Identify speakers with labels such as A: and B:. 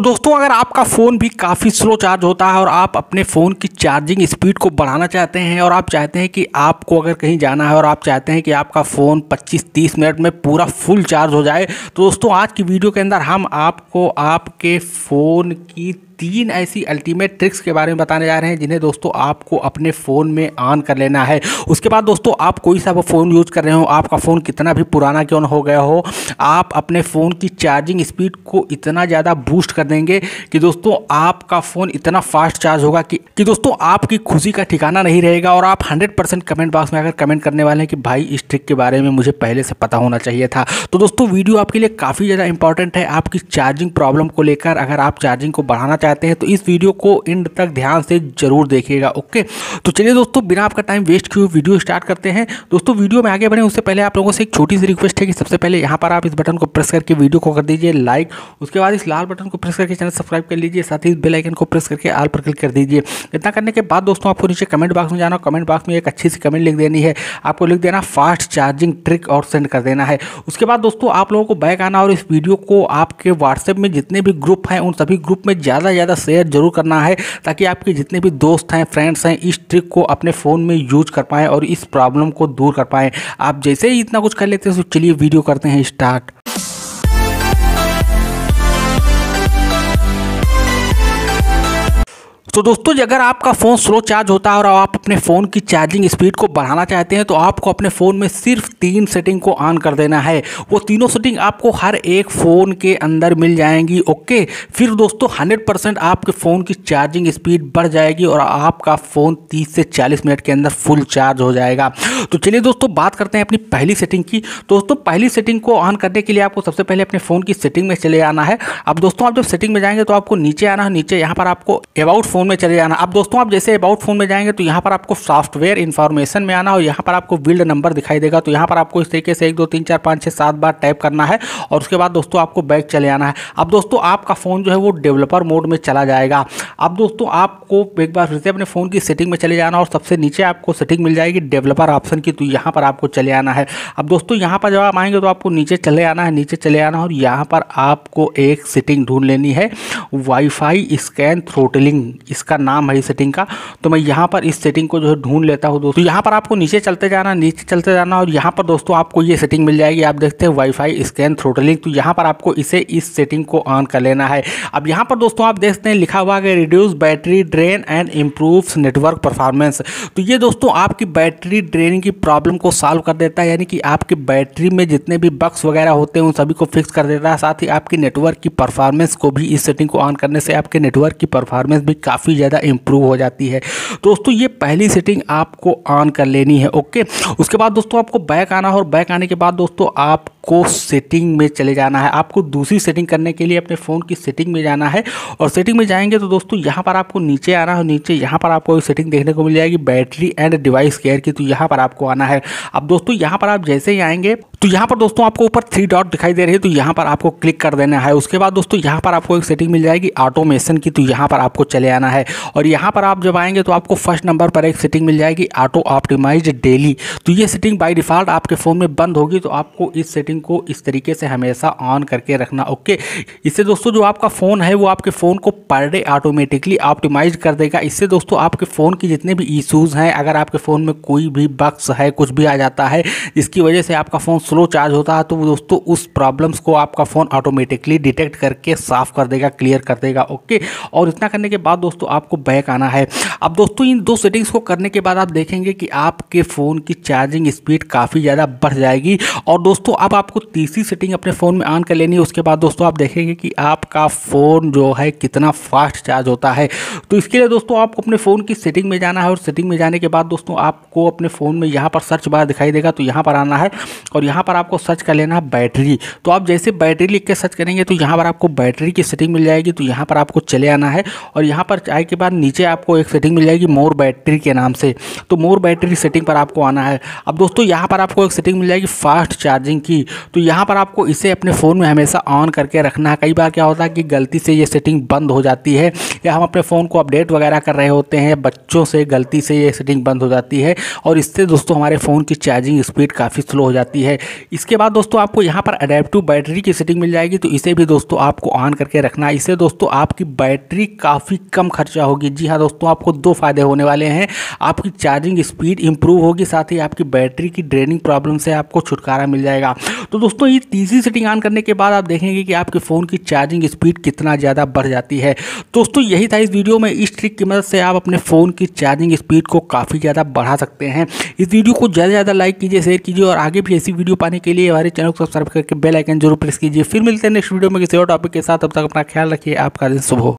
A: तो दोस्तों अगर आपका फ़ोन भी काफ़ी स्लो चार्ज होता है और आप अपने फ़ोन की चार्जिंग स्पीड को बढ़ाना चाहते हैं और आप चाहते हैं कि आपको अगर कहीं जाना है और आप चाहते हैं कि आपका फ़ोन 25-30 मिनट में पूरा फुल चार्ज हो जाए तो दोस्तों आज की वीडियो के अंदर हम आपको आपके फ़ोन की तीन ऐसी अल्टीमेट ट्रिक्स के बारे में बताने जा रहे हैं जिन्हें दोस्तों आपको अपने फ़ोन में ऑन कर लेना है उसके बाद दोस्तों आप कोई सा फ़ोन यूज़ कर रहे हो आपका फ़ोन कितना भी पुराना क्यों ना हो गया हो आप अपने फ़ोन की चार्जिंग स्पीड को इतना ज़्यादा बूस्ट कर देंगे कि दोस्तों आपका फ़ोन इतना फास्ट चार्ज होगा कि, कि दोस्तों आपकी खुशी का ठिकाना नहीं रहेगा और आप हंड्रेड परसेंट कमेंट बॉक्स में अगर कमेंट करने वाले हैं कि भाई इस ट्रिक के बारे में मुझे पहले से पता होना चाहिए था तो दोस्तों वीडियो आपके लिए काफ़ी ज़्यादा इंपॉर्टेंट है आपकी चार्जिंग प्रॉब्लम को लेकर अगर आप चार्जिंग को बढ़ाना चाहते चाहते हैं तो इस वीडियो को एंड तक ध्यान से जरूर देखिएगा ओके तो चलिए दोस्तों बिना आपका टाइम वेस्ट किए वीडियो स्टार्ट करते हैं दोस्तों वीडियो में आगे बढ़े उससे पहले आप लोगों से एक छोटी सी रिक्वेस्ट है कि सबसे पहले यहाँ पर आप इस बटन को प्रेस करके वीडियो को कर दीजिए लाइक उसके बाद इस लाल बटन को प्रेस करके चैनल सब्सक्राइब कर लीजिए साथ ही इस बेलाइकन को प्रेस करके आल पर क्लिक कर दीजिए इतना करने के बाद दोस्तों आपको नीचे कमेंट बॉक्स में जाना कमेंट बॉक्स में एक अच्छी सी कमेंट लिख देनी है आपको लिख देना फास्ट चार्जिंग ट्रिक और सेंड कर देना है उसके बाद दोस्तों आप लोगों को बैक आना और इस वीडियो को आपके व्हाट्सएप में जितने भी ग्रुप हैं उन सभी ग्रुप में ज़्यादा ज़्यादा शेयर जरूर करना है ताकि आपके जितने भी दोस्त हैं फ्रेंड्स हैं इस ट्रिक को अपने फ़ोन में यूज कर पाएँ और इस प्रॉब्लम को दूर कर पाएँ आप जैसे ही इतना कुछ कर लेते हैं तो चलिए वीडियो करते हैं स्टार्ट तो दोस्तों अगर आपका फ़ोन स्लो चार्ज होता है और आप अपने फ़ोन की चार्जिंग स्पीड को बढ़ाना चाहते हैं तो आपको अपने फ़ोन में सिर्फ तीन सेटिंग को ऑन कर देना है वो तीनों सेटिंग आपको हर एक फ़ोन के अंदर मिल जाएंगी ओके फिर दोस्तों 100 परसेंट आपके फ़ोन की चार्जिंग स्पीड बढ़ जाएगी और आपका फ़ोन तीस से चालीस मिनट के अंदर फुल चार्ज हो जाएगा तो चलिए दोस्तों बात करते हैं अपनी पहली सेटिंग की तो दोस्तों पहली सेटिंग को ऑन करने के लिए आपको सबसे पहले अपने फ़ोन की सेटिंग में चले आना है अब दोस्तों आप जब सेटिंग में जाएंगे तो आपको नीचे आना है नीचे यहाँ पर आपको अबाउट फोन फ़ोन में चले जाना अब दोस्तों आप जैसे अबाउट फ़ोन में जाएंगे तो यहाँ पर आपको सॉफ्टवेयर इन्फॉर्मेशन में आना और यहाँ पर आपको बिल्ड नंबर दिखाई देगा तो यहाँ पर आपको इस तरीके से एक दो तीन चार पाँच छः सात बार टाइप करना है और उसके बाद दोस्तों आपको बैक चले आना है अब दोस्तों आपका फ़ोन जो है वो डेवलपर मोड में चला जाएगा अब दोस्तों आपको एक बार फिर से अपने फ़ोन की सेटिंग में चले जाना और सबसे नीचे आपको सेटिंग मिल जाएगी डेवलपर ऑप्शन की तो यहाँ पर आपको चले आना है अब दोस्तों यहाँ पर जब आप आएंगे तो आपको नीचे चले आना है नीचे चले आना और यहाँ पर आपको एक सेटिंग ढूंढ लेनी है वाईफाई स्कैन थ्रोटलिंग इसका नाम है इस सेटिंग का तो मैं यहाँ पर इस सेटिंग को जो है ढूंढ लेता हूँ दोस्तों यहाँ पर आपको नीचे चलते जाना नीचे चलते जाना और यहाँ पर दोस्तों आपको ये सेटिंग मिल जाएगी आप देखते हैं वाईफाई स्कैन थ्रोटलिंग तो यहाँ पर आपको इसे इस सेटिंग को ऑन कर लेना है अब यहाँ पर दोस्तों आप देखते हैं लिखा हुआ है reduce battery drain and improve network performance तो ये दोस्तों आपकी बैटरी ड्रेन की प्रॉब्लम को सॉल्व कर देता है यानी कि आपकी बैटरी में जितने भी बक्स वगैरह होते हैं उन सभी को फिक्स कर देता है साथ ही आपकी नेटवर्क की परफॉर्मेंस को भी इस सेटिंग को ऑन करने से आपके नेटवर्क की परफॉर्मेंस भी काफ़ी काफ़ी ज़्यादा इम्प्रूव हो जाती है दोस्तों ये पहली सेटिंग आपको ऑन कर लेनी है ओके उसके बाद दोस्तों आपको बैक आना और बैक आने के बाद दोस्तों आप को सेटिंग में चले जाना है आपको दूसरी सेटिंग करने के लिए अपने फ़ोन की सेटिंग में जाना है और सेटिंग में जाएंगे तो दोस्तों यहाँ पर आपको नीचे आना है नीचे यहाँ पर आपको सेटिंग देखने को मिल जाएगी बैटरी एंड डिवाइस केयर की तो यहाँ पर आपको आना है अब दोस्तों यहाँ पर आप जैसे ही आएंगे तो यहाँ पर दोस्तों आपको ऊपर थ्री डॉट दिखाई दे रही है तो यहाँ पर आपको क्लिक कर देना है उसके बाद दोस्तों यहाँ पर आपको एक सेटिंग मिल जाएगी ऑटोमेशन की तो यहाँ पर आपको चले आना है और यहाँ पर आप जब आएंगे तो आपको फर्स्ट नंबर पर एक सेटिंग मिल जाएगी ऑटो ऑप्टिमाइज डेली तो ये सेटिंग बाई डिफ़ॉल्ट आपके फ़ोन में बंद होगी तो आपको इस सेटिंग सेटिंग को इस तरीके से हमेशा ऑन करके रखना ओके इससे दोस्तों जो आपका फ़ोन है वो आपके फ़ोन को पर डे ऑटोमेटिकली ऑप्टिमाइज कर देगा इससे दोस्तों आपके फ़ोन की जितने भी इशूज़ हैं अगर आपके फ़ोन में कोई भी बक्स है कुछ भी आ जाता है जिसकी वजह से आपका फ़ोन स्लो चार्ज होता है तो वो दोस्तों उस प्रॉब्लम्स को आपका फ़ोन ऑटोमेटिकली डिटेक्ट करके साफ़ कर देगा क्लियर कर देगा ओके और इतना करने के बाद दोस्तों आपको बैक आना है अब दोस्तों इन दो सेटिंग्स को करने के बाद आप देखेंगे कि आपके फ़ोन की चार्जिंग स्पीड काफ़ी ज़्यादा बढ़ जाएगी और दोस्तों अब आप आपको तीसरी सेटिंग अपने फ़ोन में ऑन कर लेनी है उसके बाद दोस्तों आप देखेंगे कि आपका फ़ोन जो है कितना फास्ट चार्ज होता है तो इसके लिए दोस्तों आपको अपने फ़ोन की सेटिंग में जाना है और सेटिंग में जाने के बाद दोस्तों आपको अपने फ़ोन में यहाँ पर सर्च बार दिखाई देगा तो यहाँ पर आना है और यहाँ पर आपको सर्च कर लेना है बैटरी तो आप जैसे बैटरी लिख के सर्च करेंगे तो यहाँ पर आपको बैटरी की सेटिंग मिल जाएगी तो यहाँ पर आपको चले आना है और यहाँ पर आए के बाद नीचे आपको एक सेटिंग मिल जाएगी मोर बैटरी के नाम से तो मोर बैटरी सेटिंग पर आपको आना है अब दोस्तों यहाँ पर आपको एक सेटिंग मिल जाएगी फास्ट चार्जिंग की तो यहाँ पर आपको इसे अपने फ़ोन में हमेशा ऑन करके रखना है कई बार क्या होता है कि गलती से ये सेटिंग बंद हो जाती है या हम अपने फ़ोन को अपडेट वगैरह कर रहे होते हैं बच्चों से गलती से ये सेटिंग बंद हो जाती है और इससे दोस्तों हमारे फ़ोन की चार्जिंग स्पीड काफ़ी स्लो हो जाती है इसके बाद दोस्तों आपको यहाँ पर अडेप्टिव बैटरी की सेटिंग मिल जाएगी तो इसे भी दोस्तों आपको ऑन करके रखना है इससे दोस्तों आपकी बैटरी काफ़ी कम खर्चा होगी जी हाँ दोस्तों आपको दो फ़ायदे होने वाले हैं आपकी चार्जिंग स्पीड इंप्रूव होगी साथ ही आपकी बैटरी की ड्रेनिंग प्रॉब्लम से आपको छुटकारा मिल जाएगा तो दोस्तों ये तीसरी सेटिंग ऑन करने के बाद आप देखेंगे कि आपके फ़ोन की चार्जिंग स्पीड कितना ज़्यादा बढ़ जाती है दोस्तों यही था इस वीडियो में इस ट्रिक की मदद से आप अपने फ़ोन की चार्जिंग स्पीड को काफ़ी ज़्यादा बढ़ा सकते हैं इस वीडियो को ज़्यादा से ज़्यादा लाइक कीजिए शेयर कीजिए और आगे भी ऐसी वीडियो पाने के लिए हमारे चैनल को सब्सक्राइब करके बेलाइकन जरूर प्रेस कीजिए फिर मिलते हैं नेक्स्ट वीडियो में किसी और टॉपिक के साथ अब तक अपना ख्याल रखिए आपका दिन सुबह हो